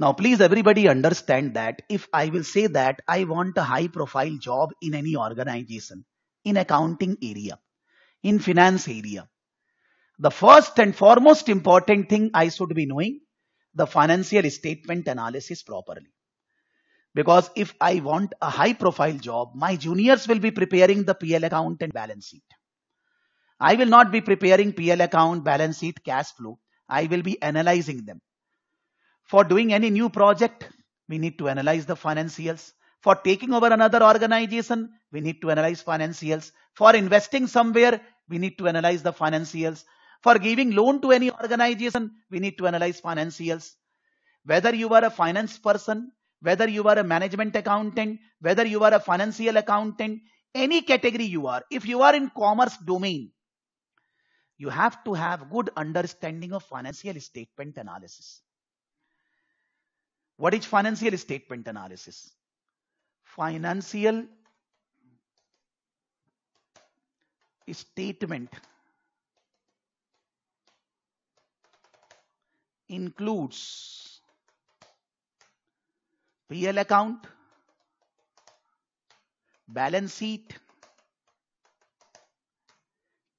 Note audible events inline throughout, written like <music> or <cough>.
Now please everybody understand that if I will say that I want a high profile job in any organization, in accounting area, in finance area, the first and foremost important thing I should be knowing the financial statement analysis properly. Because if I want a high profile job, my juniors will be preparing the PL account and balance sheet. I will not be preparing PL account, balance sheet, cash flow. I will be analyzing them. For doing any new project, we need to analyze the financials. For taking over another organization, we need to analyze financials. For investing somewhere, we need to analyze the financials. For giving loan to any organization, we need to analyze financials. Whether you are a finance person, whether you are a management accountant, whether you are a financial accountant, any category you are, if you are in commerce domain, you have to have good understanding of financial statement analysis. What is financial statement analysis? Financial statement includes PL account, balance sheet,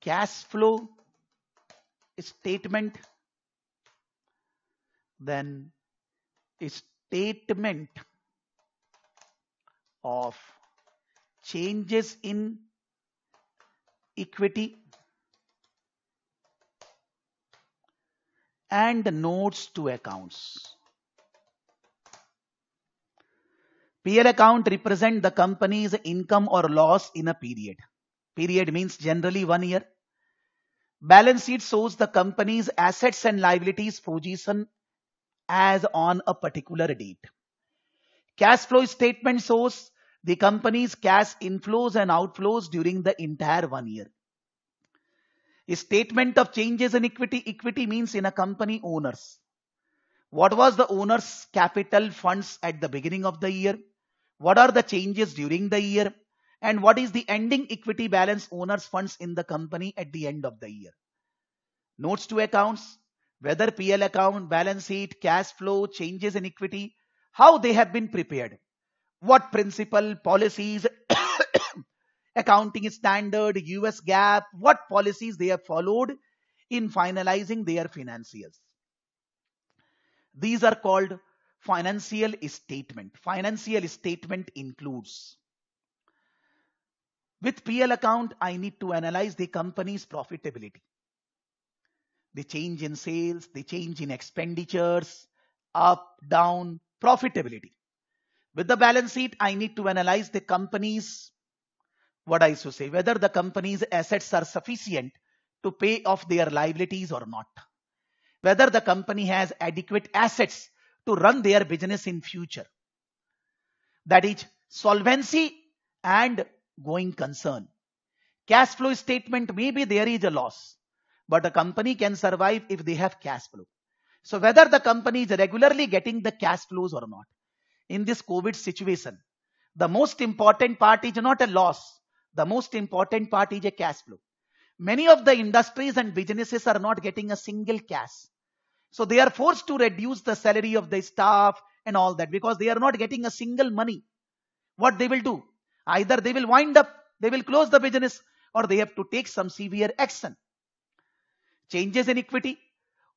cash flow statement, then statement of changes in equity and notes to accounts. Peer account represent the company's income or loss in a period. Period means generally one year. Balance sheet shows the company's assets and liabilities position as on a particular date. Cash flow statement shows the company's cash inflows and outflows during the entire one year. A statement of changes in equity. Equity means in a company owners. What was the owner's capital funds at the beginning of the year? What are the changes during the year? And what is the ending equity balance owner's funds in the company at the end of the year? Notes to accounts whether PL account, balance sheet, cash flow, changes in equity, how they have been prepared, what principle, policies, <coughs> accounting standard, US GAAP, what policies they have followed in finalizing their financials. These are called financial statement. Financial statement includes. With PL account, I need to analyze the company's profitability the change in sales, the change in expenditures, up, down, profitability. With the balance sheet, I need to analyze the company's, what I should say, whether the company's assets are sufficient to pay off their liabilities or not. Whether the company has adequate assets to run their business in future. That is solvency and going concern. Cash flow statement, maybe there is a loss. But a company can survive if they have cash flow. So whether the company is regularly getting the cash flows or not, in this COVID situation, the most important part is not a loss. The most important part is a cash flow. Many of the industries and businesses are not getting a single cash. So they are forced to reduce the salary of the staff and all that because they are not getting a single money. What they will do? Either they will wind up, they will close the business or they have to take some severe action changes in equity.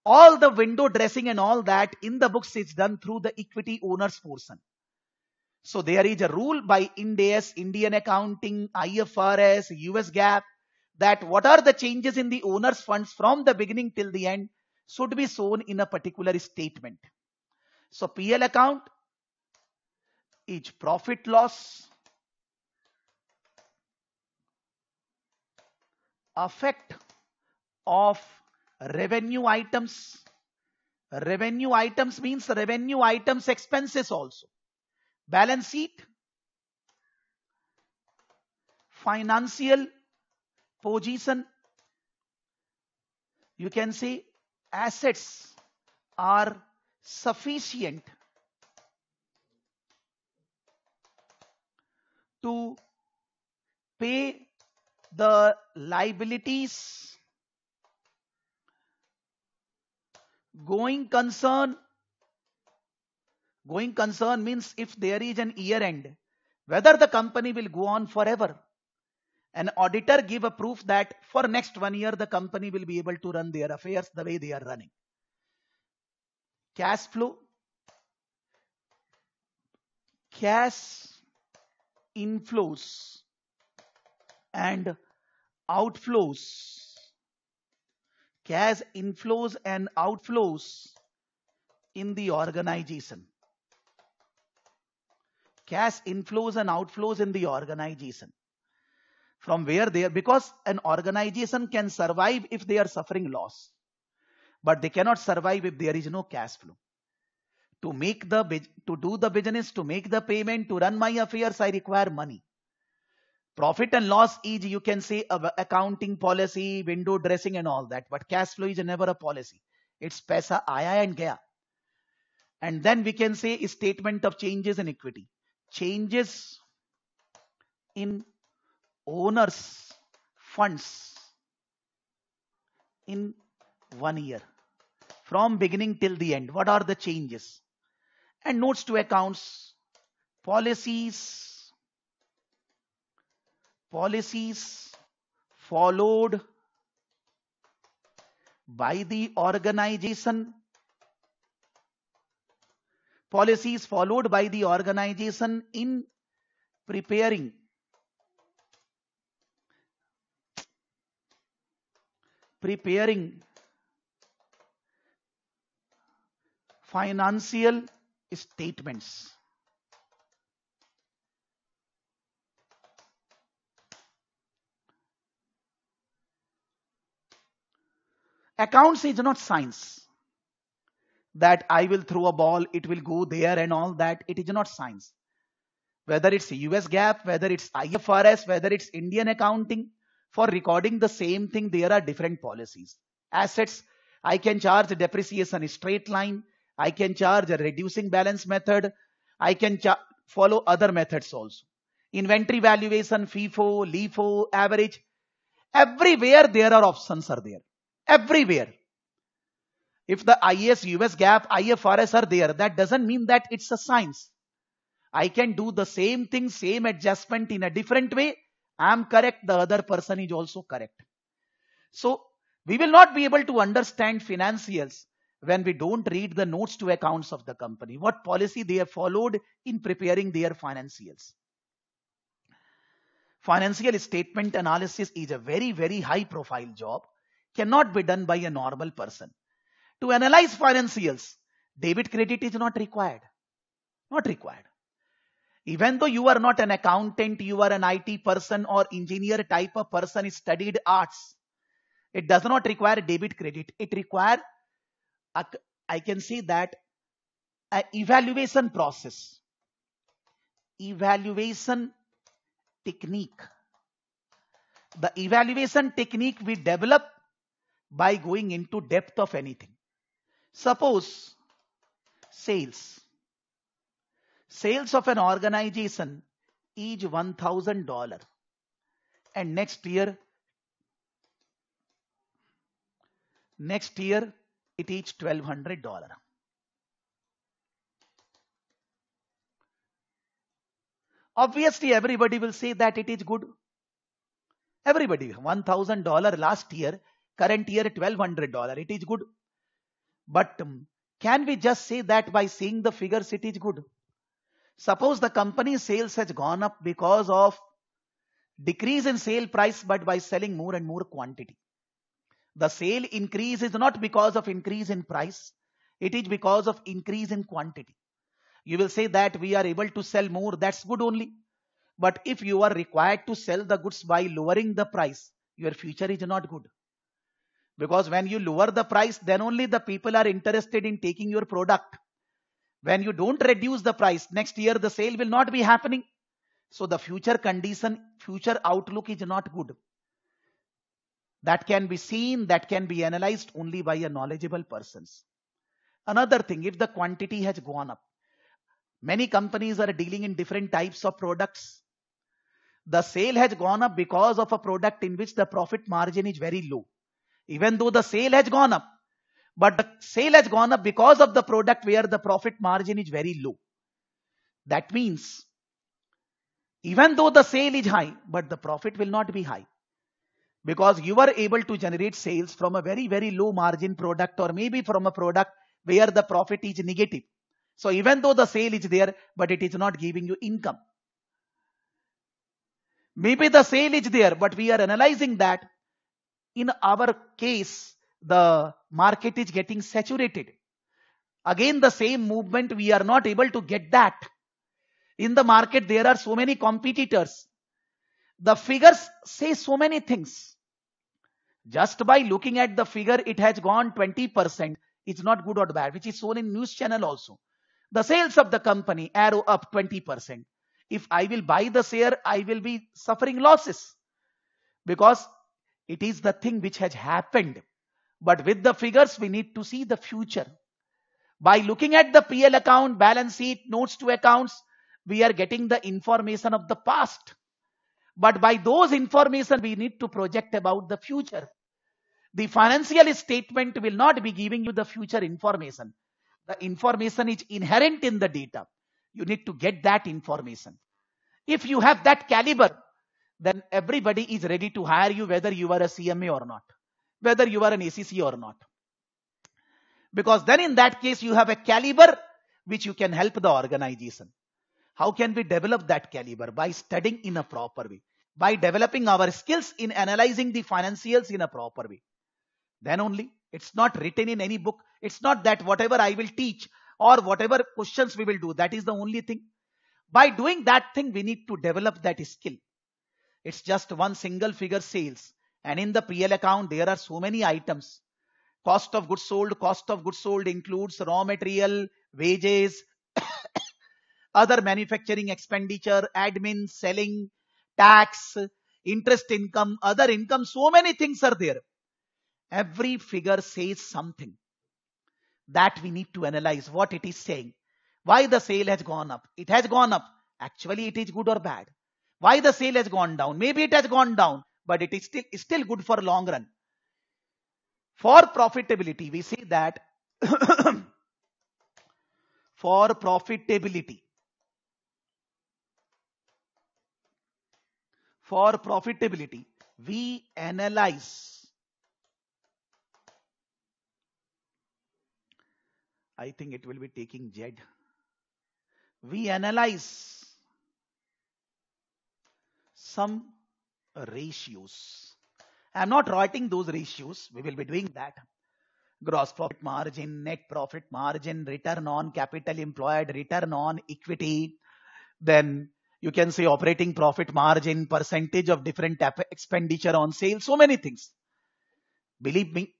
All the window dressing and all that in the books is done through the equity owner's portion. So there is a rule by India's Indian accounting, IFRS, US GAAP that what are the changes in the owner's funds from the beginning till the end should be shown in a particular statement. So PL account is profit loss effect of revenue items. Revenue items means revenue items expenses also. Balance sheet, financial position, you can see assets are sufficient to pay the liabilities Going concern. Going concern means if there is an year end, whether the company will go on forever. An auditor give a proof that for next one year the company will be able to run their affairs the way they are running. Cash flow. Cash inflows and outflows cash inflows and outflows in the organization. Cash inflows and outflows in the organization. From where they are, because an organization can survive if they are suffering loss. But they cannot survive if there is no cash flow. To make the, to do the business, to make the payment, to run my affairs, I require money. Profit and loss is, you can say, accounting policy, window dressing and all that. But cash flow is never a policy. It's pesa aaya and gaya. And then we can say statement of changes in equity. Changes in owner's funds in one year. From beginning till the end, what are the changes? And notes to accounts, policies, policies followed by the organization policies followed by the organization in preparing preparing financial statements Accounts is not science. That I will throw a ball, it will go there and all that. It is not science. Whether it's US GAAP, whether it's IFRS, whether it's Indian accounting, for recording the same thing, there are different policies. Assets, I can charge depreciation straight line. I can charge a reducing balance method. I can follow other methods also. Inventory valuation, FIFO, LIFO, average. Everywhere there are options are there everywhere. If the IS US gap, IFRS are there, that doesn't mean that it's a science. I can do the same thing, same adjustment in a different way. I'm correct, the other person is also correct. So we will not be able to understand financials when we don't read the notes to accounts of the company, what policy they have followed in preparing their financials. Financial statement analysis is a very, very high profile job cannot be done by a normal person. To analyze financials, debit credit is not required. Not required. Even though you are not an accountant, you are an IT person or engineer type of person studied arts. It does not require debit credit. It requires, I can say that, a evaluation process. Evaluation technique. The evaluation technique we develop by going into depth of anything. Suppose sales. Sales of an organization is $1,000 and next year next year it is $1,200. Obviously everybody will say that it is good. Everybody $1,000 last year current year $1200 it is good but um, can we just say that by seeing the figures it is good suppose the company sales has gone up because of decrease in sale price but by selling more and more quantity the sale increase is not because of increase in price it is because of increase in quantity you will say that we are able to sell more that's good only but if you are required to sell the goods by lowering the price your future is not good because when you lower the price, then only the people are interested in taking your product. When you don't reduce the price, next year the sale will not be happening. So the future condition, future outlook is not good. That can be seen, that can be analyzed only by a knowledgeable persons. Another thing, if the quantity has gone up, many companies are dealing in different types of products. The sale has gone up because of a product in which the profit margin is very low even though the sale has gone up. But the sale has gone up because of the product where the profit margin is very low. That means even though the sale is high, but the profit will not be high because you are able to generate sales from a very, very low margin product or maybe from a product where the profit is negative. So even though the sale is there, but it is not giving you income. Maybe the sale is there, but we are analyzing that in our case, the market is getting saturated. Again, the same movement, we are not able to get that. In the market, there are so many competitors. The figures say so many things. Just by looking at the figure, it has gone 20%. It's not good or bad, which is shown in news channel also. The sales of the company arrow up 20%. If I will buy the share, I will be suffering losses because it is the thing which has happened. But with the figures, we need to see the future. By looking at the PL account, balance sheet, notes to accounts, we are getting the information of the past. But by those information, we need to project about the future. The financial statement will not be giving you the future information. The information is inherent in the data. You need to get that information. If you have that caliber, then everybody is ready to hire you whether you are a CMA or not, whether you are an ACC or not. Because then in that case you have a caliber which you can help the organization. How can we develop that caliber? By studying in a proper way, by developing our skills in analyzing the financials in a proper way. Then only it's not written in any book. It's not that whatever I will teach or whatever questions we will do, that is the only thing. By doing that thing, we need to develop that skill it's just one single figure sales. And in the PL account, there are so many items. Cost of goods sold, cost of goods sold includes raw material, wages, <coughs> other manufacturing expenditure, admin, selling, tax, interest income, other income, so many things are there. Every figure says something that we need to analyze what it is saying. Why the sale has gone up? It has gone up. Actually, it is good or bad. Why the sale has gone down? Maybe it has gone down, but it is still, still good for long run. For profitability, we see that <coughs> for profitability, for profitability, we analyze. I think it will be taking Z. We analyze some ratios. I'm not writing those ratios. We will be doing that. Gross profit margin, net profit margin, return on capital employed, return on equity. Then you can say operating profit margin, percentage of different expenditure on sales, so many things. Believe me,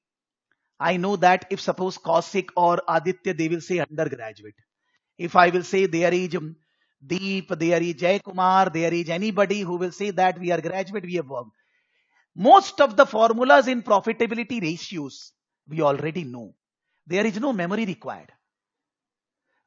I know that if suppose Kausik or Aditya, they will say undergraduate. If I will say their age, Deep, there is Jay Kumar, there is anybody who will say that we are graduate, we have worked. Most of the formulas in profitability ratios, we already know. There is no memory required.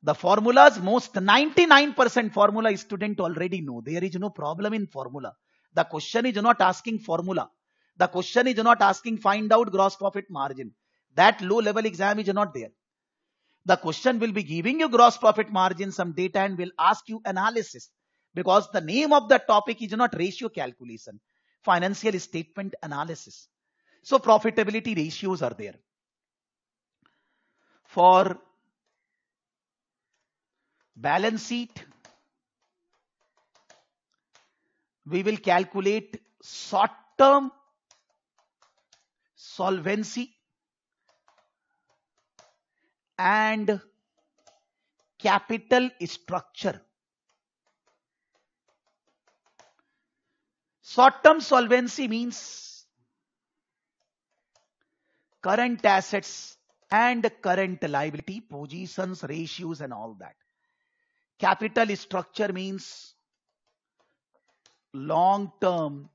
The formulas, most 99% formula student already know. There is no problem in formula. The question is not asking formula. The question is not asking find out gross profit margin. That low level exam is not there. The question will be giving you gross profit margin, some data and will ask you analysis because the name of the topic is not ratio calculation, financial statement analysis. So profitability ratios are there. For balance sheet, we will calculate short term solvency and capital structure. Short term solvency means current assets and current liability, positions, ratios, and all that. Capital structure means long term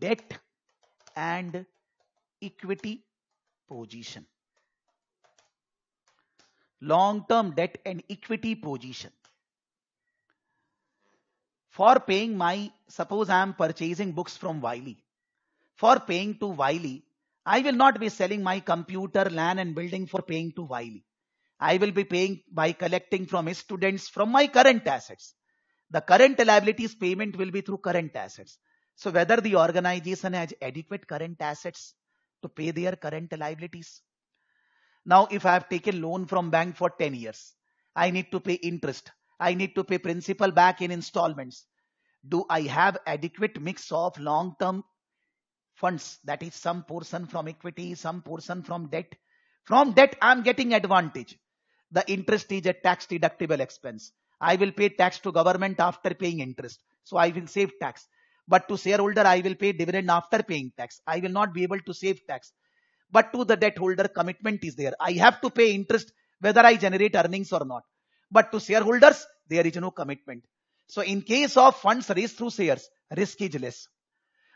debt and equity position long-term debt and equity position. For paying my, suppose I am purchasing books from Wiley. For paying to Wiley, I will not be selling my computer, land and building for paying to Wiley. I will be paying by collecting from his students from my current assets. The current liabilities payment will be through current assets. So whether the organization has adequate current assets to pay their current liabilities now, if I have taken loan from bank for 10 years, I need to pay interest. I need to pay principal back in installments. Do I have adequate mix of long-term funds? That is some portion from equity, some portion from debt. From debt, I'm getting advantage. The interest is a tax deductible expense. I will pay tax to government after paying interest. So I will save tax. But to shareholder, I will pay dividend after paying tax. I will not be able to save tax but to the debt holder commitment is there. I have to pay interest whether I generate earnings or not. But to shareholders, there is no commitment. So in case of funds raised through shares, risk is less.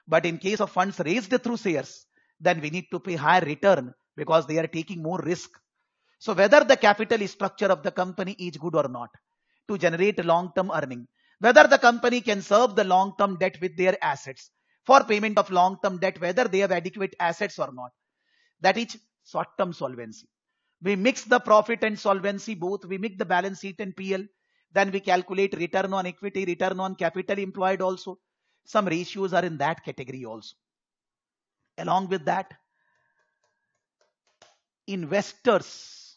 But in case of funds raised through shares, then we need to pay higher return because they are taking more risk. So whether the capital structure of the company is good or not to generate long-term earning, whether the company can serve the long-term debt with their assets for payment of long-term debt, whether they have adequate assets or not that is short-term solvency. We mix the profit and solvency both. We mix the balance sheet and PL. Then we calculate return on equity, return on capital employed also. Some ratios are in that category also. Along with that, investors,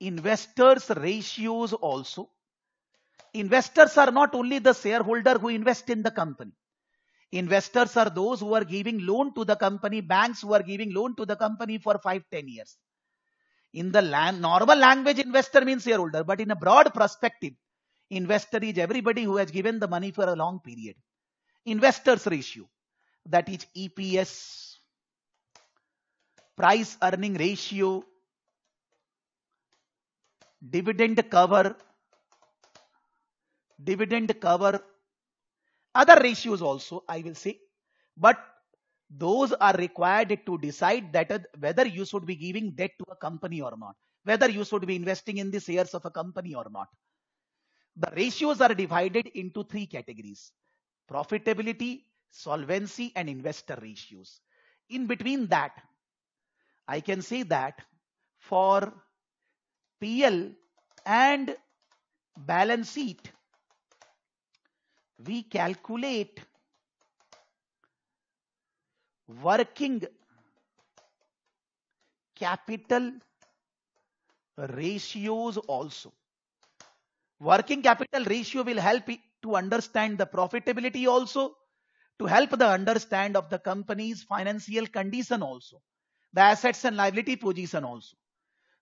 investors ratios also. Investors are not only the shareholder who invest in the company. Investors are those who are giving loan to the company, banks who are giving loan to the company for five, ten years. In the land, normal language, investor means shareholder, but in a broad perspective, investor is everybody who has given the money for a long period. Investors ratio, that is EPS, price earning ratio, dividend cover, dividend cover other ratios also I will say but those are required to decide that uh, whether you should be giving debt to a company or not whether you should be investing in the shares of a company or not the ratios are divided into three categories profitability solvency and investor ratios in between that I can say that for PL and balance sheet we calculate working capital ratios also. Working capital ratio will help to understand the profitability also, to help the understand of the company's financial condition also, the assets and liability position also.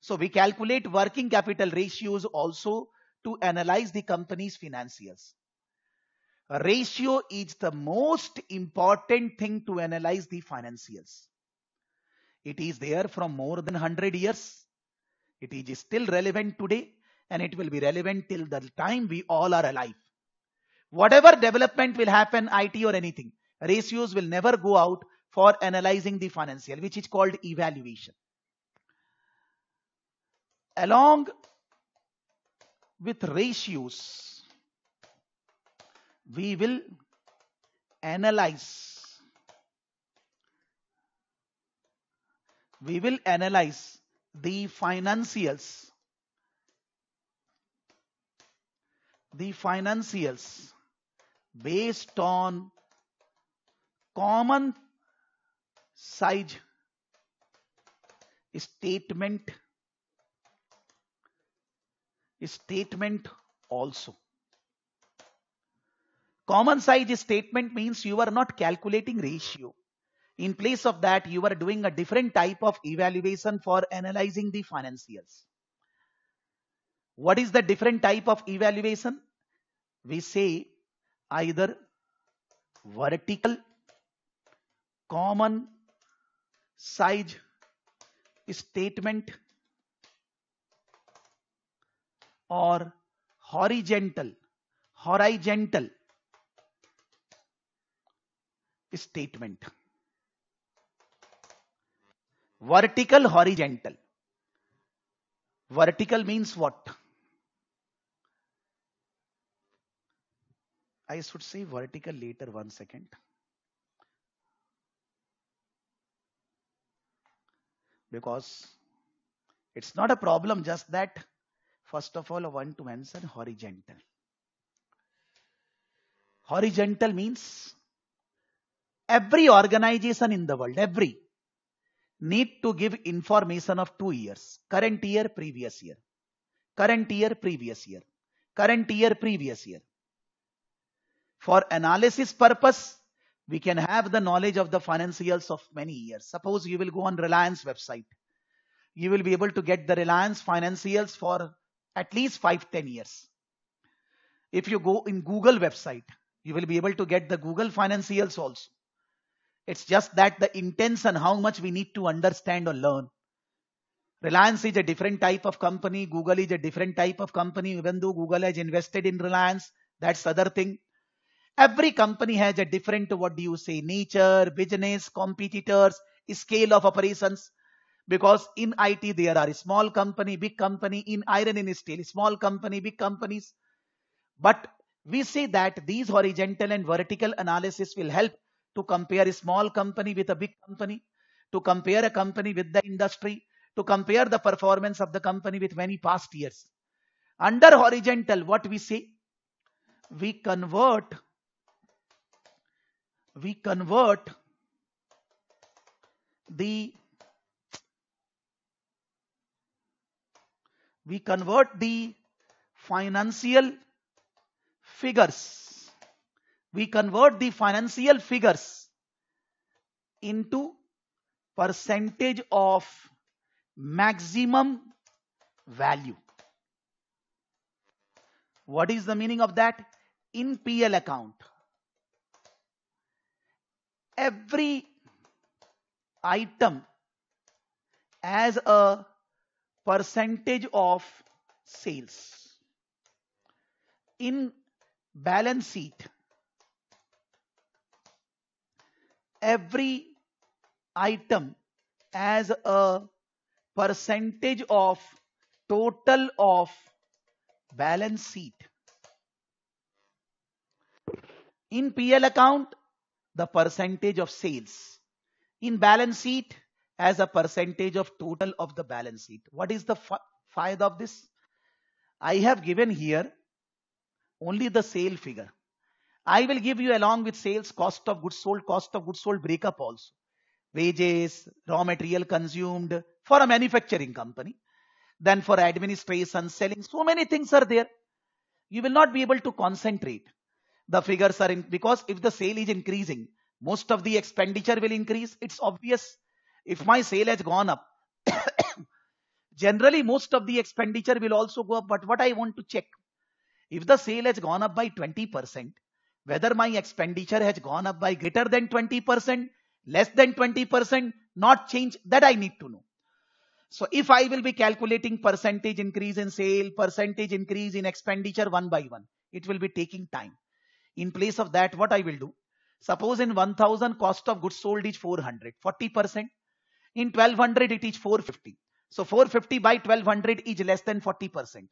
So we calculate working capital ratios also to analyze the company's financials ratio is the most important thing to analyze the financials. It is there from more than 100 years. It is still relevant today and it will be relevant till the time we all are alive. Whatever development will happen, IT or anything, ratios will never go out for analyzing the financial, which is called evaluation. Along with ratios, we will analyze we will analyze the financials the financials based on common size statement statement also Common size statement means you are not calculating ratio. In place of that, you are doing a different type of evaluation for analyzing the financials. What is the different type of evaluation? We say either vertical common size statement or horizontal horizontal statement. Vertical, horizontal. Vertical means what? I should say vertical later, one second. Because it's not a problem, just that first of all, I want to mention horizontal. Horizontal means every organization in the world, every, need to give information of two years, current year, previous year, current year, previous year, current year, previous year. For analysis purpose, we can have the knowledge of the financials of many years. Suppose you will go on Reliance website. You will be able to get the Reliance financials for at least 5-10 years. If you go in Google website, you will be able to get the Google financials also. It's just that the intention, how much we need to understand or learn. Reliance is a different type of company. Google is a different type of company. Even though Google has invested in Reliance, that's other thing. Every company has a different, what do you say, nature, business, competitors, scale of operations. Because in IT, there are small company, big company, in iron and steel, small company, big companies. But we say that these horizontal and vertical analysis will help to compare a small company with a big company, to compare a company with the industry, to compare the performance of the company with many past years. Under horizontal, what we say? We convert, we convert the we convert the financial figures we convert the financial figures into percentage of maximum value. What is the meaning of that? In PL account, every item as a percentage of sales. In balance sheet, every item as a percentage of total of balance sheet. In PL account, the percentage of sales. In balance sheet, as a percentage of total of the balance sheet. What is the fifth of this? I have given here only the sale figure. I will give you along with sales cost of goods sold, cost of goods sold breakup also. Wages, raw material consumed for a manufacturing company. Then for administration, selling, so many things are there. You will not be able to concentrate. The figures are in, because if the sale is increasing, most of the expenditure will increase. It's obvious. If my sale has gone up, <coughs> generally most of the expenditure will also go up. But what I want to check, if the sale has gone up by 20%, whether my expenditure has gone up by greater than 20%, less than 20%, not change, that I need to know. So if I will be calculating percentage increase in sale, percentage increase in expenditure one by one, it will be taking time. In place of that, what I will do? Suppose in 1000 cost of goods sold is 400, 40%. In 1200 it is 450. So 450 by 1200 is less than 40%.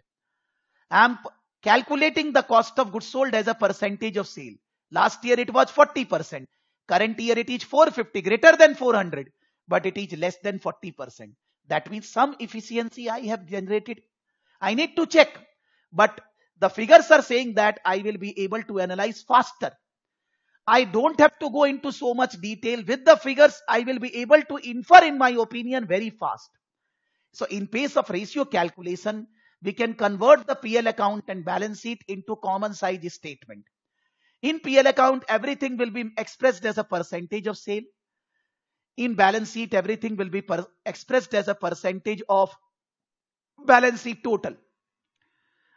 I am calculating the cost of goods sold as a percentage of sale. Last year it was 40%. Current year it is 450, greater than 400, but it is less than 40%. That means some efficiency I have generated. I need to check, but the figures are saying that I will be able to analyze faster. I don't have to go into so much detail. With the figures, I will be able to infer in my opinion very fast. So in case of ratio calculation, we can convert the PL account and balance sheet into common size statement. In PL account, everything will be expressed as a percentage of sale. In balance sheet, everything will be expressed as a percentage of balance sheet total.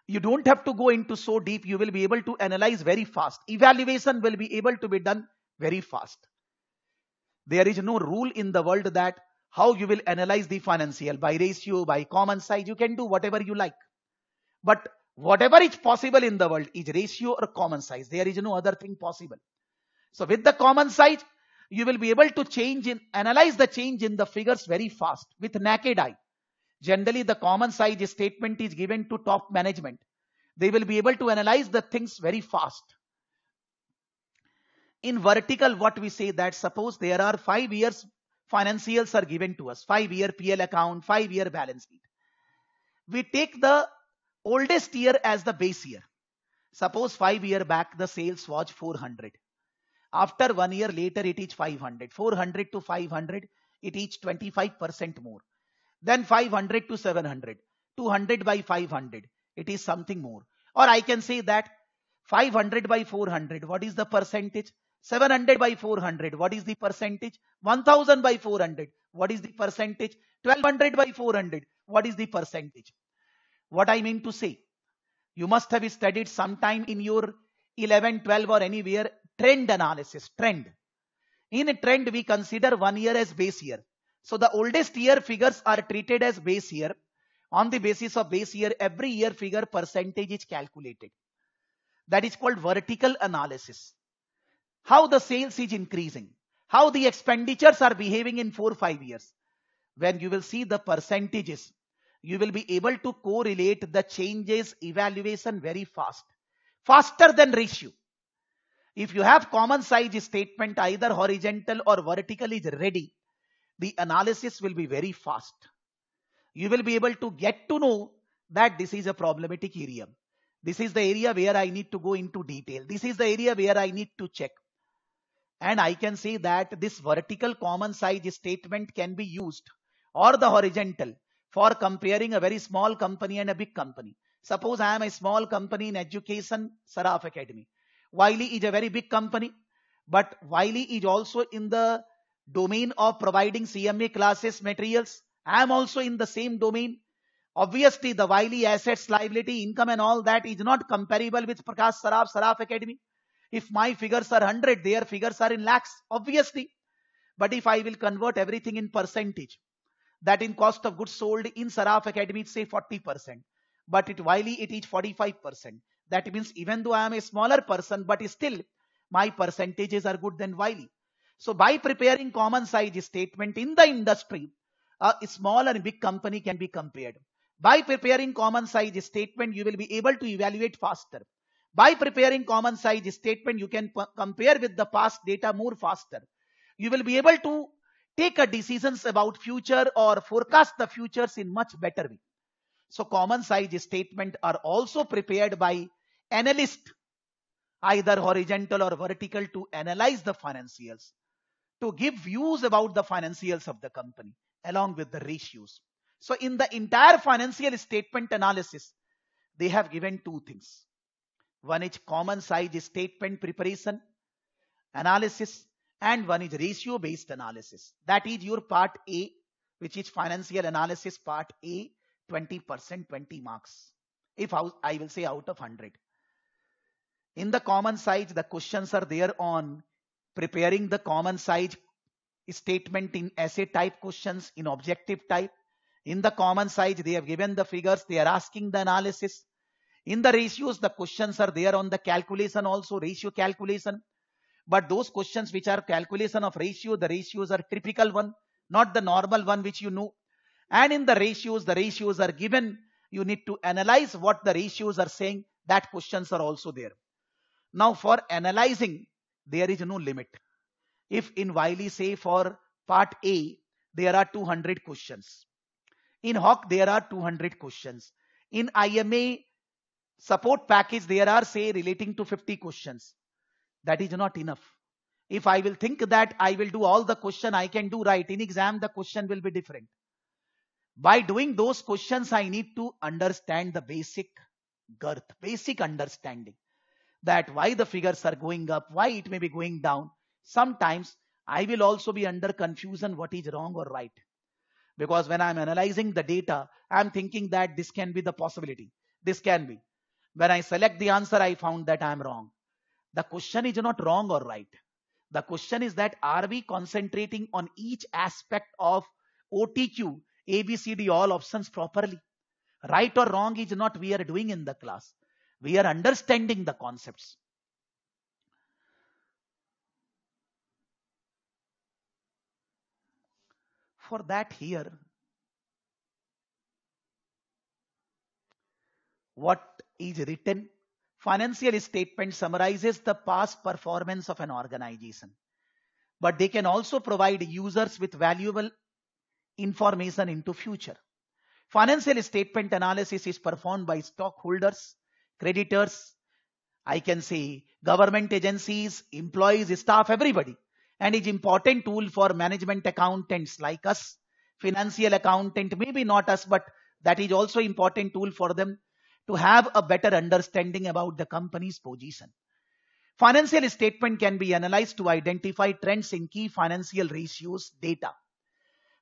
You don't have to go into so deep. You will be able to analyze very fast. Evaluation will be able to be done very fast. There is no rule in the world that how you will analyze the financial by ratio, by common size. You can do whatever you like. But whatever is possible in the world is ratio or common size. There is no other thing possible. So with the common size, you will be able to change in, analyze the change in the figures very fast with naked eye. Generally, the common size statement is given to top management. They will be able to analyze the things very fast. In vertical, what we say that suppose there are five years financials are given to us. Five year PL account, five year balance sheet. We take the oldest year as the base year. Suppose five year back the sales was 400. After one year later it is 500. 400 to 500 it is 25% more. Then 500 to 700. 200 by 500 it is something more. Or I can say that 500 by 400 what is the percentage? 700 by 400. What is the percentage? 1000 by 400. What is the percentage? 1200 by 400. What is the percentage? What I mean to say, you must have studied sometime in your 11, 12 or anywhere trend analysis, trend. In a trend, we consider one year as base year. So the oldest year figures are treated as base year. On the basis of base year, every year figure percentage is calculated. That is called vertical analysis how the sales is increasing, how the expenditures are behaving in four, five years. When you will see the percentages, you will be able to correlate the changes evaluation very fast, faster than ratio. If you have common size statement, either horizontal or vertical is ready, the analysis will be very fast. You will be able to get to know that this is a problematic area. This is the area where I need to go into detail. This is the area where I need to check and I can say that this vertical common size statement can be used or the horizontal for comparing a very small company and a big company. Suppose I am a small company in education, Saraf Academy. Wiley is a very big company, but Wiley is also in the domain of providing CMA classes, materials. I am also in the same domain. Obviously, the Wiley assets, liability, income and all that is not comparable with Prakash Saraf, Saraf Academy. If my figures are 100, their figures are in lakhs, obviously. But if I will convert everything in percentage, that in cost of goods sold in Saraf Academy, say 40%, but it Wiley it is 45%. That means even though I am a smaller person, but still my percentages are good than Wiley. So by preparing common size statement in the industry, a small and big company can be compared. By preparing common size statement, you will be able to evaluate faster. By preparing common size statement, you can compare with the past data more faster. You will be able to take a decisions about future or forecast the futures in much better way. So common size statement are also prepared by analyst, either horizontal or vertical to analyze the financials, to give views about the financials of the company along with the ratios. So in the entire financial statement analysis, they have given two things. One is common size statement preparation, analysis, and one is ratio based analysis. That is your part A, which is financial analysis part A, 20%, 20 marks. If I will say out of 100. In the common size, the questions are there on preparing the common size statement in essay type questions, in objective type. In the common size, they have given the figures, they are asking the analysis. In the ratios, the questions are there on the calculation also, ratio calculation. But those questions which are calculation of ratio, the ratios are typical one, not the normal one which you know. And in the ratios, the ratios are given. You need to analyze what the ratios are saying. That questions are also there. Now for analyzing, there is no limit. If in Wiley say for part A, there are 200 questions. In Hawk, there are 200 questions. In IMA, support package there are say relating to 50 questions. That is not enough. If I will think that I will do all the question I can do right in exam, the question will be different. By doing those questions, I need to understand the basic girth, basic understanding that why the figures are going up, why it may be going down. Sometimes I will also be under confusion what is wrong or right. Because when I'm analyzing the data, I'm thinking that this can be the possibility. This can be. When I select the answer, I found that I'm wrong. The question is not wrong or right. The question is that are we concentrating on each aspect of OTQ, ABCD, all options properly? Right or wrong is not we are doing in the class. We are understanding the concepts. For that here, what is written. Financial statement summarizes the past performance of an organization. But they can also provide users with valuable information into future. Financial statement analysis is performed by stockholders, creditors, I can say government agencies, employees, staff, everybody and is important tool for management accountants like us. Financial accountant, maybe not us, but that is also important tool for them to have a better understanding about the company's position. Financial statement can be analyzed to identify trends in key financial ratios data.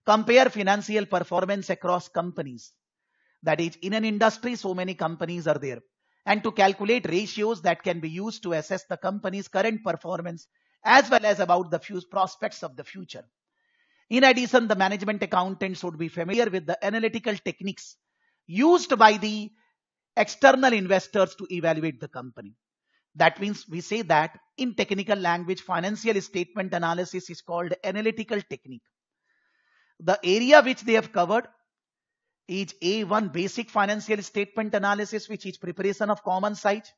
Compare financial performance across companies. That is, in an industry, so many companies are there. And to calculate ratios that can be used to assess the company's current performance as well as about the few prospects of the future. In addition, the management accountants would be familiar with the analytical techniques used by the external investors to evaluate the company. That means we say that in technical language, financial statement analysis is called analytical technique. The area which they have covered is A1 basic financial statement analysis, which is preparation of common site.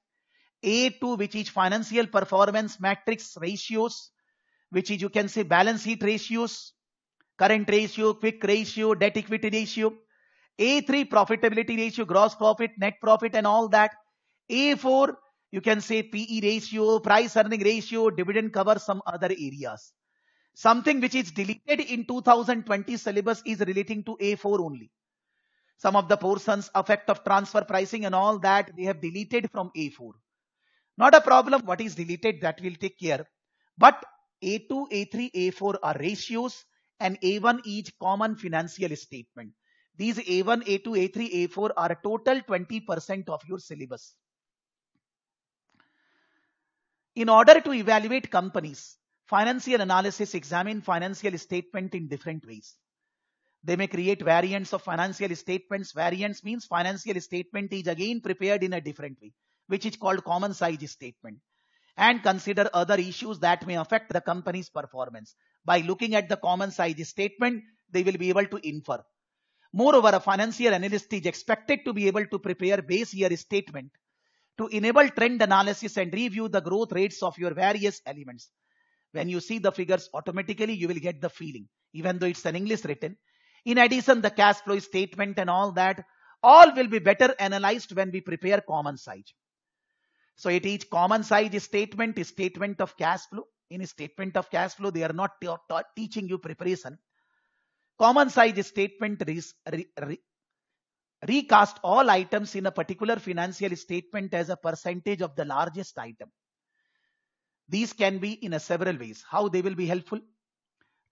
A2, which is financial performance matrix ratios, which is you can say balance sheet ratios, current ratio, quick ratio, debt equity ratio. A3 profitability ratio, gross profit, net profit and all that. A4 you can say PE ratio, price earning ratio, dividend cover, some other areas. Something which is deleted in 2020 syllabus is relating to A4 only. Some of the portions, effect of transfer pricing and all that they have deleted from A4. Not a problem. What is deleted that will take care. But A2, A3, A4 are ratios and A1 is common financial statement. These A1, A2, A3, A4 are a total 20% of your syllabus. In order to evaluate companies, financial analysis examine financial statement in different ways. They may create variants of financial statements. Variants means financial statement is again prepared in a different way, which is called common size statement. And consider other issues that may affect the company's performance. By looking at the common size statement, they will be able to infer Moreover, a financial analyst is expected to be able to prepare base year statement to enable trend analysis and review the growth rates of your various elements. When you see the figures automatically, you will get the feeling, even though it's an English written. In addition, the cash flow statement and all that, all will be better analyzed when we prepare common size. So at each common size statement statement of cash flow. In statement of cash flow, they are not teaching you preparation common size statement re re recast all items in a particular financial statement as a percentage of the largest item. These can be in a several ways. How they will be helpful?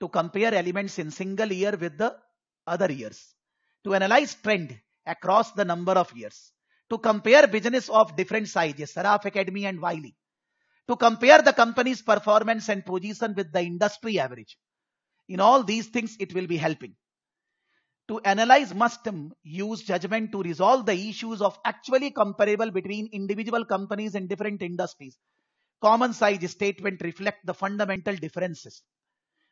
To compare elements in single year with the other years. To analyze trend across the number of years. To compare business of different sizes, Saraf Academy and Wiley. To compare the company's performance and position with the industry average. In all these things, it will be helping. To analyze Must use judgment to resolve the issues of actually comparable between individual companies in different industries. Common size statement reflect the fundamental differences.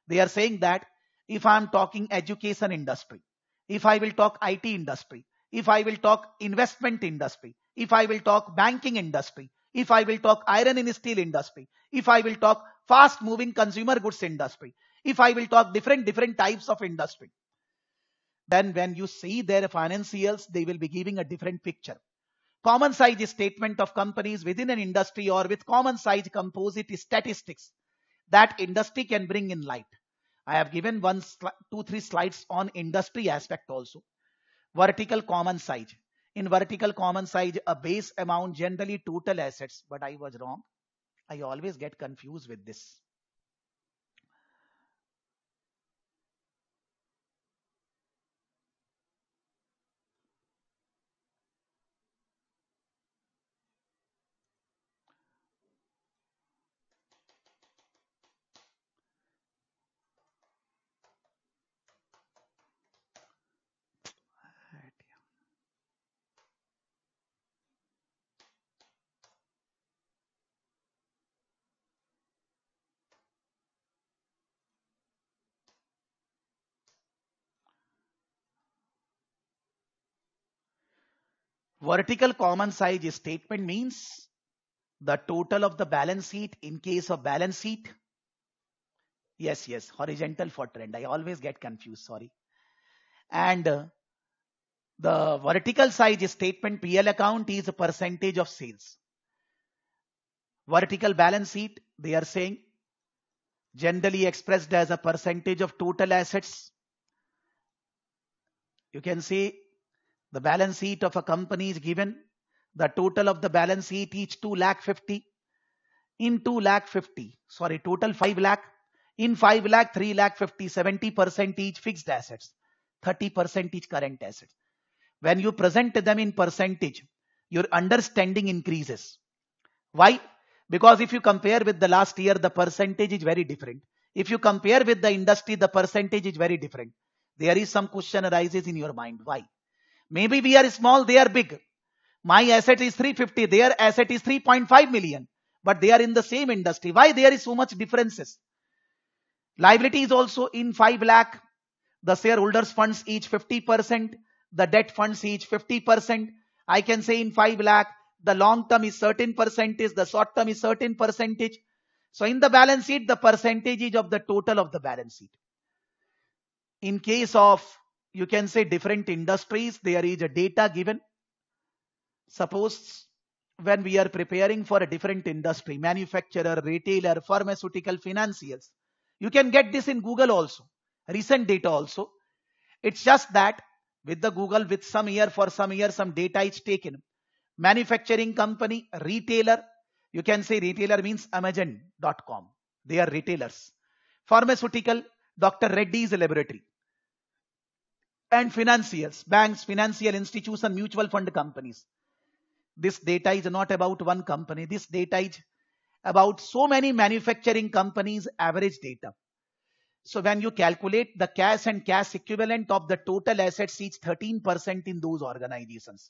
They are saying that if I am talking education industry, if I will talk IT industry, if I will talk investment industry, if I will talk banking industry, if I will talk iron and steel industry, if I will talk fast moving consumer goods industry, if I will talk different, different types of industry, then when you see their financials, they will be giving a different picture. Common size statement of companies within an industry or with common size composite statistics that industry can bring in light. I have given one, two, three slides on industry aspect also. Vertical common size. In vertical common size, a base amount generally total assets, but I was wrong. I always get confused with this. Vertical common size statement means the total of the balance sheet in case of balance sheet. Yes, yes, horizontal for trend. I always get confused, sorry. And uh, the vertical size statement PL account is a percentage of sales. Vertical balance sheet, they are saying generally expressed as a percentage of total assets. You can see the balance sheet of a company is given. The total of the balance sheet each 2 lakh 50. In 2 lakh 50, sorry, total 5 lakh. In 5 lakh, 3 lakh 50, 70% each fixed assets, 30% each current assets. When you present them in percentage, your understanding increases. Why? Because if you compare with the last year, the percentage is very different. If you compare with the industry, the percentage is very different. There is some question arises in your mind. Why? Maybe we are small, they are big. My asset is 350, their asset is 3.5 million. But they are in the same industry. Why there is so much differences? Liability is also in 5 lakh. The shareholders funds each 50%. The debt funds each 50%. I can say in 5 lakh, the long term is certain percentage, the short term is certain percentage. So in the balance sheet, the percentage is of the total of the balance sheet. In case of you can say different industries, there is a data given. Suppose when we are preparing for a different industry, manufacturer, retailer, pharmaceutical, financiers, you can get this in Google also, recent data also. It's just that with the Google, with some year, for some year, some data is taken. Manufacturing company, retailer, you can say retailer means Amazon.com. They are retailers. Pharmaceutical, Dr. Reddy's laboratory and financiers, banks, financial institutions, mutual fund companies. This data is not about one company. This data is about so many manufacturing companies average data. So when you calculate the cash and cash equivalent of the total assets it is 13% in those organizations.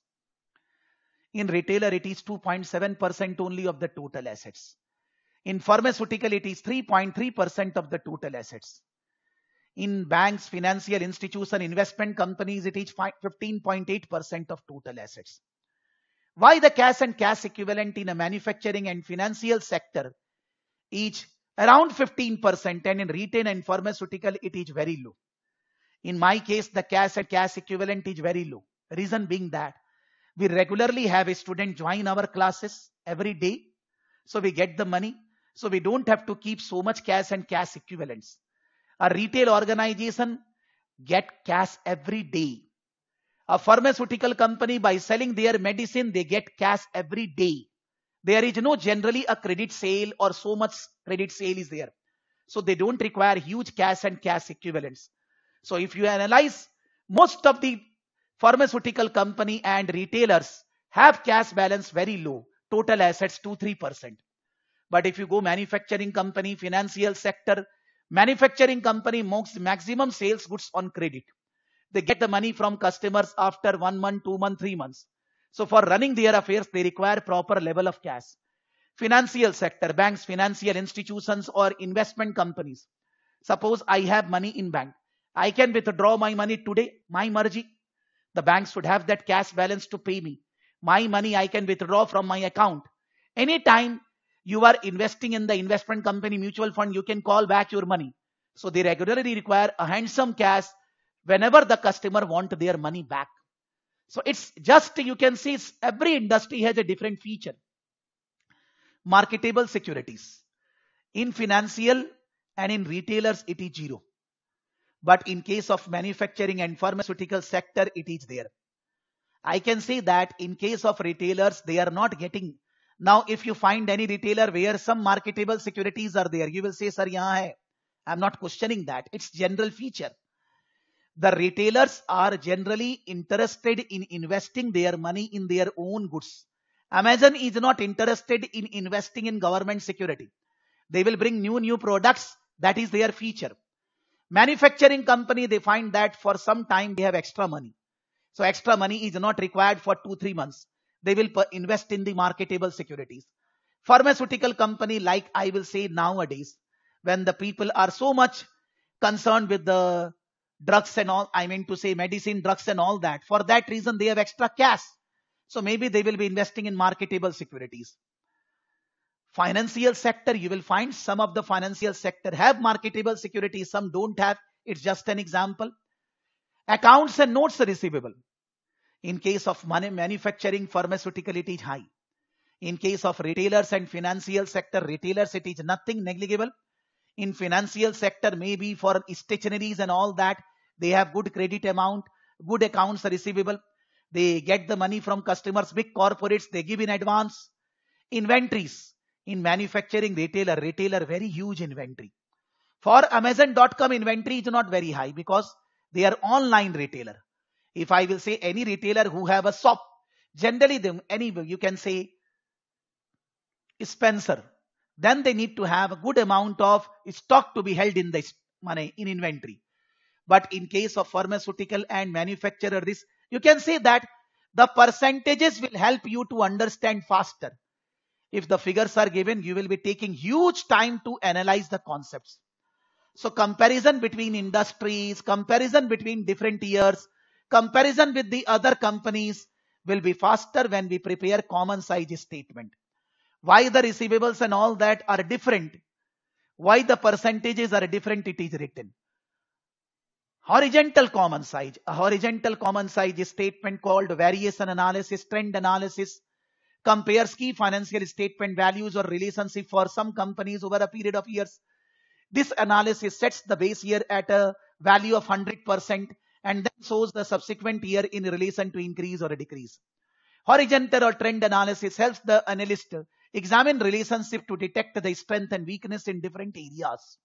In retailer, it is 2.7% only of the total assets. In pharmaceutical, it is 3.3% of the total assets. In banks, financial institutions, investment companies, it is 15.8% of total assets. Why the cash and cash equivalent in a manufacturing and financial sector is around 15% and in retail and pharmaceutical, it is very low. In my case, the cash and cash equivalent is very low. Reason being that we regularly have a student join our classes every day. So we get the money. So we don't have to keep so much cash and cash equivalents. A retail organization get cash every day. A pharmaceutical company by selling their medicine, they get cash every day. There is no generally a credit sale or so much credit sale is there. So they don't require huge cash and cash equivalents. So if you analyze most of the pharmaceutical company and retailers have cash balance very low, total assets 2-3%. But if you go manufacturing company, financial sector, Manufacturing company makes maximum sales goods on credit. They get the money from customers after one month, two months, three months. So for running their affairs, they require proper level of cash. Financial sector, banks, financial institutions or investment companies. Suppose I have money in bank. I can withdraw my money today, my margin. The banks would have that cash balance to pay me. My money I can withdraw from my account. Anytime you are investing in the investment company mutual fund, you can call back your money. So they regularly require a handsome cash whenever the customer want their money back. So it's just, you can see every industry has a different feature. Marketable securities. In financial and in retailers, it is zero. But in case of manufacturing and pharmaceutical sector, it is there. I can say that in case of retailers, they are not getting now, if you find any retailer where some marketable securities are there, you will say, sir, yahan hai. I'm not questioning that. It's general feature. The retailers are generally interested in investing their money in their own goods. Amazon is not interested in investing in government security. They will bring new, new products. That is their feature. Manufacturing company, they find that for some time they have extra money. So extra money is not required for two, three months. They will invest in the marketable securities. Pharmaceutical company like I will say nowadays when the people are so much concerned with the drugs and all, I mean to say medicine, drugs and all that. For that reason, they have extra cash. So maybe they will be investing in marketable securities. Financial sector, you will find some of the financial sector have marketable securities, some don't have. It's just an example. Accounts and notes receivable. In case of manufacturing, pharmaceutical, it is high. In case of retailers and financial sector, retailers, it is nothing negligible. In financial sector, maybe for stationaries and all that, they have good credit amount, good accounts receivable. They get the money from customers, big corporates, they give in advance. Inventories. In manufacturing, retailer, retailer, very huge inventory. For Amazon.com, inventory is not very high because they are online retailer. If I will say any retailer who have a shop, generally them anyway you can say Spencer. Then they need to have a good amount of stock to be held in the money in inventory. But in case of pharmaceutical and manufacturer, this you can say that the percentages will help you to understand faster. If the figures are given, you will be taking huge time to analyze the concepts. So comparison between industries, comparison between different years, comparison with the other companies will be faster when we prepare common size statement. Why the receivables and all that are different? Why the percentages are different? It is written. Horizontal common size, a horizontal common size statement called variation analysis, trend analysis compares key financial statement values or relationship for some companies over a period of years. This analysis sets the base year at a value of 100% and then shows the subsequent year in relation to increase or decrease. Horizontal or trend analysis helps the analyst examine relationship to detect the strength and weakness in different areas.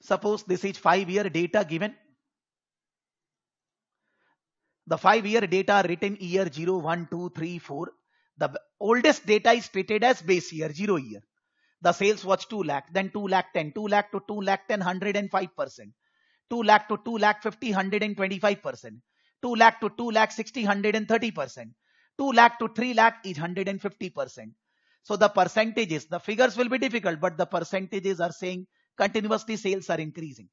Suppose this is five year data given. The five year data written year 0, 1, 2, 3, 4. The oldest data is treated as base year, 0 year. The sales was 2 lakh, then 2 lakh 10, 2 lakh to 2 lakh 10, 105 percent. 2 lakh to 2 lakh 50, 125%. 2 lakh to 2 lakh 60, 130%. 2 lakh to 3 lakh is 150%. So the percentages, the figures will be difficult, but the percentages are saying continuously sales are increasing.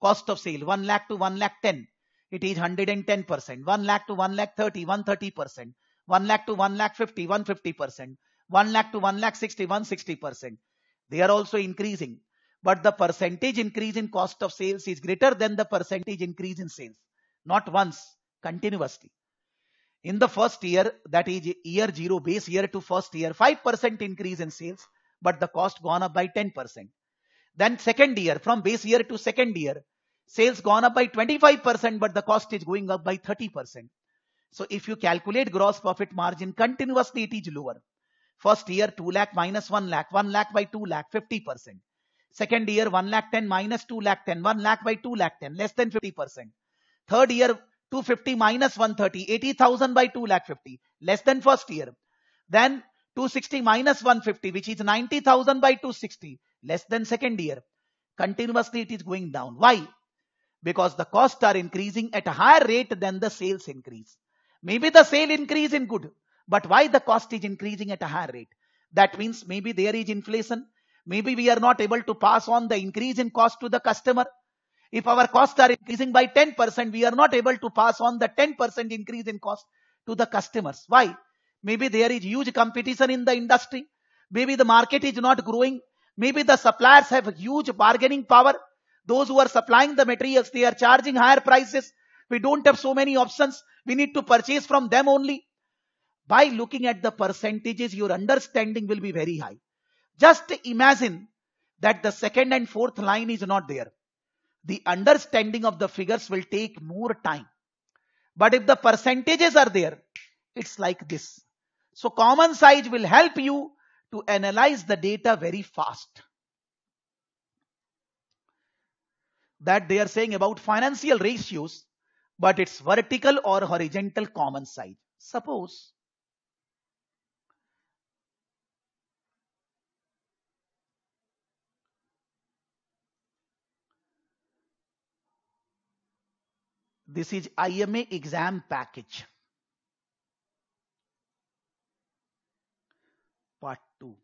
Cost of sale 1 lakh to 1 lakh 10, it is 110%. 1 lakh to 1 lakh 30, 130%. 1 lakh to 1 lakh 50, 150%. 1 lakh to 1 lakh 60, 160%. They are also increasing but the percentage increase in cost of sales is greater than the percentage increase in sales. Not once, continuously. In the first year, that is year zero, base year to first year, 5% increase in sales, but the cost gone up by 10%. Then second year, from base year to second year, sales gone up by 25%, but the cost is going up by 30%. So if you calculate gross profit margin, continuously it is lower. First year, 2 lakh minus 1 lakh, 1 lakh by 2 lakh, 50%. Second year 1 lakh 10 minus 2 lakh 10, 1 lakh by 2 lakh 10, less than 50%. Third year 250 minus 130, 80,000 by 2 lakh 50, less than first year. Then 260 minus 150, which is 90,000 by 260, less than second year. Continuously it is going down. Why? Because the costs are increasing at a higher rate than the sales increase. Maybe the sale increase in good, but why the cost is increasing at a higher rate? That means maybe there is inflation, Maybe we are not able to pass on the increase in cost to the customer. If our costs are increasing by 10%, we are not able to pass on the 10% increase in cost to the customers. Why? Maybe there is huge competition in the industry. Maybe the market is not growing. Maybe the suppliers have huge bargaining power. Those who are supplying the materials, they are charging higher prices. We don't have so many options. We need to purchase from them only. By looking at the percentages, your understanding will be very high. Just imagine that the second and fourth line is not there. The understanding of the figures will take more time. But if the percentages are there, it's like this. So common size will help you to analyze the data very fast. That they are saying about financial ratios, but it's vertical or horizontal common size. Suppose This is IMA exam package. Part 2.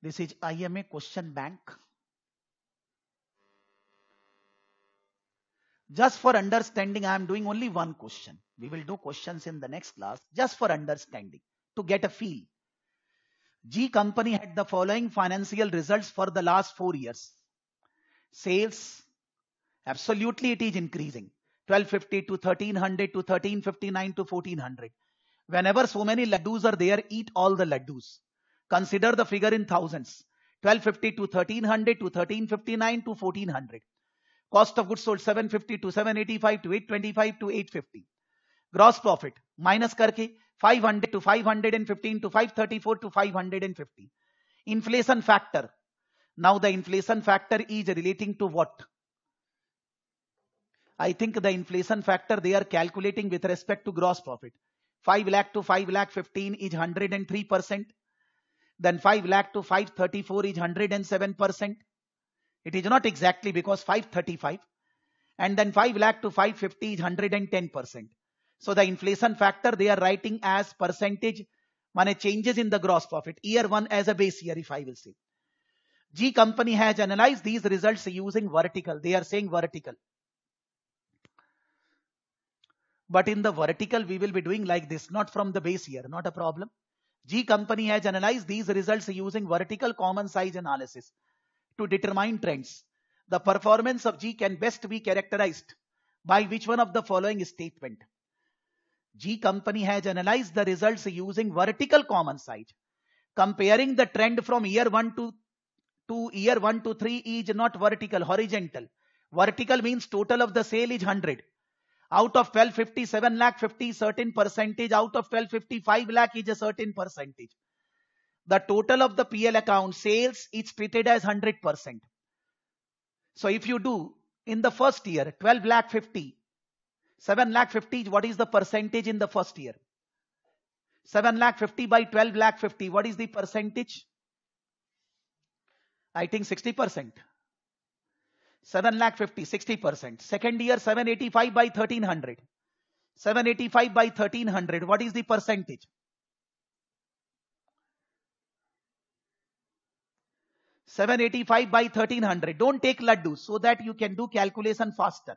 This is IMA question bank. Just for understanding, I am doing only one question. We will do questions in the next class just for understanding to get a feel G company had the following financial results for the last four years. Sales, absolutely it is increasing. 1250 to 1300 to 1359 to 1400. Whenever so many laddus are there, eat all the laddus. Consider the figure in thousands. 1250 to 1300 to 1359 to 1400. Cost of goods sold 750 to 785 to 825 to 850. Gross profit minus karke. 500 to 515 to 534 to 550. Inflation factor. Now the inflation factor is relating to what? I think the inflation factor they are calculating with respect to gross profit. 5 lakh to 5 lakh 15 is 103%. Then 5 lakh to 534 is 107%. It is not exactly because 535. And then 5 lakh to 550 is 110%. So the inflation factor they are writing as percentage money changes in the gross profit year one as a base year if I will say. G company has analyzed these results using vertical. They are saying vertical. But in the vertical we will be doing like this not from the base year not a problem. G company has analyzed these results using vertical common size analysis to determine trends. The performance of G can best be characterized by which one of the following statement. G company has analyzed the results using vertical common size. Comparing the trend from year 1 to, to year 1 to 3 is not vertical, horizontal. Vertical means total of the sale is 100. Out of 1257 lakh 50 certain percentage, out of 1255 lakh is a certain percentage. The total of the PL account sales is treated as 100%. So if you do in the first year 12 lakh 50 7 lakh 50, what is the percentage in the first year? 7 lakh 50 by 12 lakh 50, what is the percentage? I think 60%. 7 lakh 50, 60%. Second year 785 by 1300. 785 by 1300, what is the percentage? 785 by 1300. Don't take laddu so that you can do calculation faster.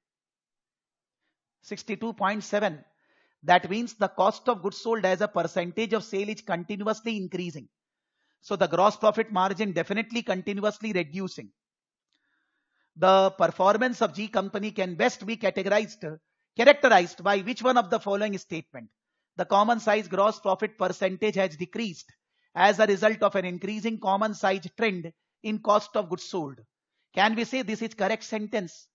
62.7. That means the cost of goods sold as a percentage of sale is continuously increasing. So the gross profit margin definitely continuously reducing. The performance of G company can best be categorized, characterized by which one of the following statement. The common size gross profit percentage has decreased as a result of an increasing common size trend in cost of goods sold. Can we say this is correct sentence?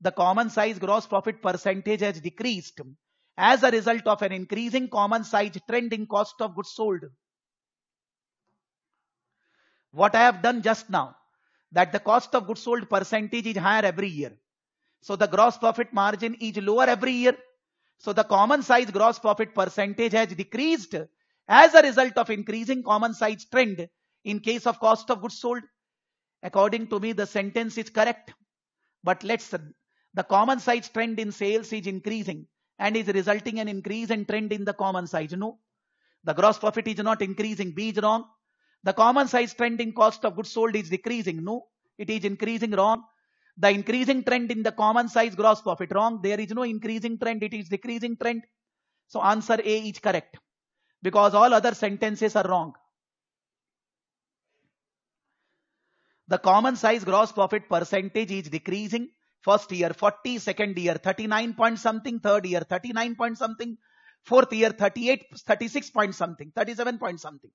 the common size gross profit percentage has decreased as a result of an increasing common size trend in cost of goods sold. What I have done just now, that the cost of goods sold percentage is higher every year. So the gross profit margin is lower every year. So the common size gross profit percentage has decreased as a result of increasing common size trend in case of cost of goods sold. According to me, the sentence is correct. But let's the common size trend in sales is increasing and is resulting an increase in trend in the common size. No, the gross profit is not increasing. B is wrong. The common size trend in cost of goods sold is decreasing. No, it is increasing wrong. The increasing trend in the common size gross profit wrong. There is no increasing trend. It is decreasing trend. So answer A is correct because all other sentences are wrong. The common size gross profit percentage is decreasing First year 40, second year 39 point something, third year 39 point something, fourth year 38, 36 point something, 37 point something.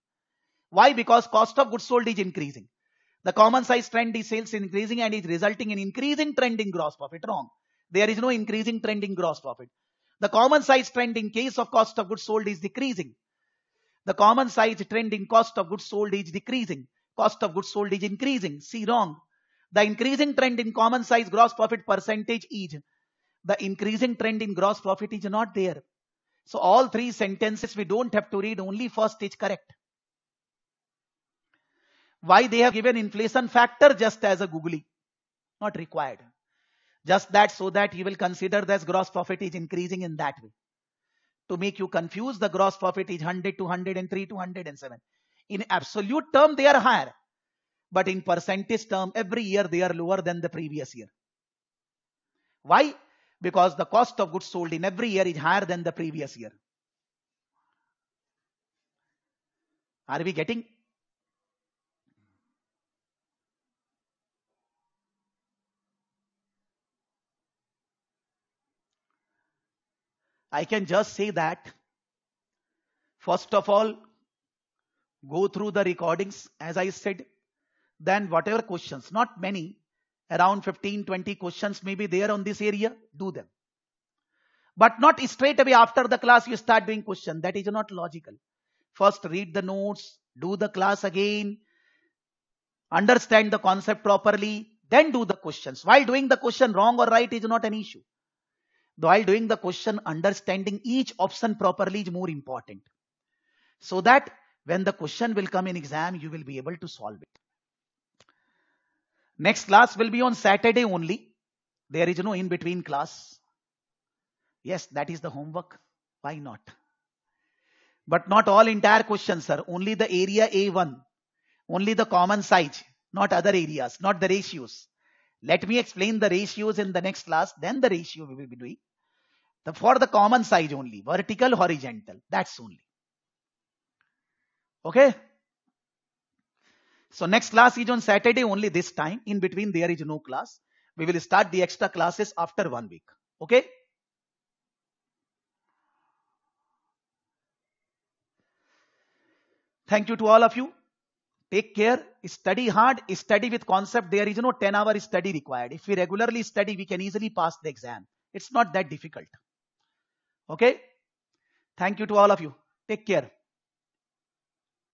Why? Because cost of goods sold is increasing. The common size trend is sales increasing and is resulting in increasing trend in gross profit. Wrong. There is no increasing trend in gross profit. The common size trend in case of cost of goods sold is decreasing. The common size trend in cost of goods sold is decreasing. Cost of goods sold is increasing. See wrong. The increasing trend in common size gross profit percentage is. The increasing trend in gross profit is not there. So all three sentences we don't have to read, only first is correct. Why they have given inflation factor just as a googly? Not required. Just that so that you will consider that gross profit is increasing in that way. To make you confuse, the gross profit is 100, to and 3, 107 In absolute term, they are higher but in percentage term, every year they are lower than the previous year. Why? Because the cost of goods sold in every year is higher than the previous year. Are we getting? I can just say that first of all, go through the recordings as I said then whatever questions, not many, around 15, 20 questions may be there on this area, do them. But not straight away after the class you start doing question. That is not logical. First read the notes, do the class again, understand the concept properly, then do the questions. While doing the question, wrong or right is not an issue. While doing the question, understanding each option properly is more important. So that when the question will come in exam, you will be able to solve it. Next class will be on Saturday only. There is no in between class. Yes, that is the homework. Why not? But not all entire questions, sir. Only the area A1. Only the common size. Not other areas. Not the ratios. Let me explain the ratios in the next class. Then the ratio we will be doing. The, for the common size only. Vertical, horizontal. That's only. Okay. So next class is on Saturday only this time. In between there is no class. We will start the extra classes after one week. Okay. Thank you to all of you. Take care. Study hard. Study with concept. There is no 10 hour study required. If we regularly study, we can easily pass the exam. It's not that difficult. Okay. Thank you to all of you. Take care.